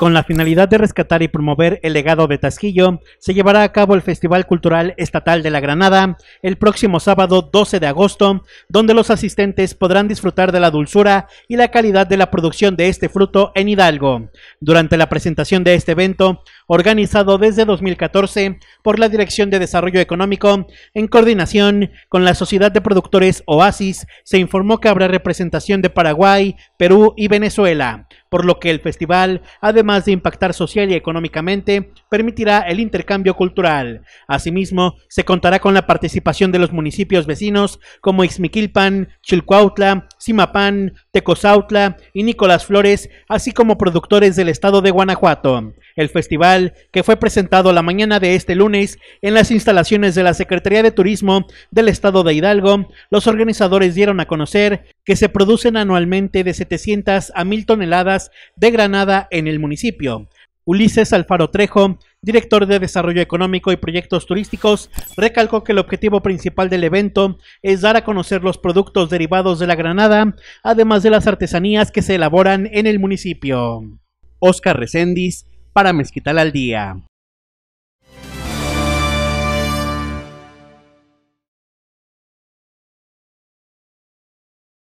Con la finalidad de rescatar y promover el legado de Tasquillo, se llevará a cabo el Festival Cultural Estatal de la Granada el próximo sábado 12 de agosto, donde los asistentes podrán disfrutar de la dulzura y la calidad de la producción de este fruto en Hidalgo. Durante la presentación de este evento, organizado desde 2014 por la Dirección de Desarrollo Económico, en coordinación con la Sociedad de Productores Oasis, se informó que habrá representación de Paraguay, Perú y Venezuela por lo que el festival, además de impactar social y económicamente, permitirá el intercambio cultural. Asimismo, se contará con la participación de los municipios vecinos como Ixmiquilpan, Chilcuautla, Simapán, Tecozautla y Nicolás Flores, así como productores del estado de Guanajuato. El festival, que fue presentado la mañana de este lunes en las instalaciones de la Secretaría de Turismo del estado de Hidalgo, los organizadores dieron a conocer que se producen anualmente de 700 a 1000 toneladas de granada en el municipio. Ulises Alfaro Trejo, director de Desarrollo Económico y Proyectos Turísticos, recalcó que el objetivo principal del evento es dar a conocer los productos derivados de la granada, además de las artesanías que se elaboran en el municipio. Oscar Recendis, para Mezquital al Día.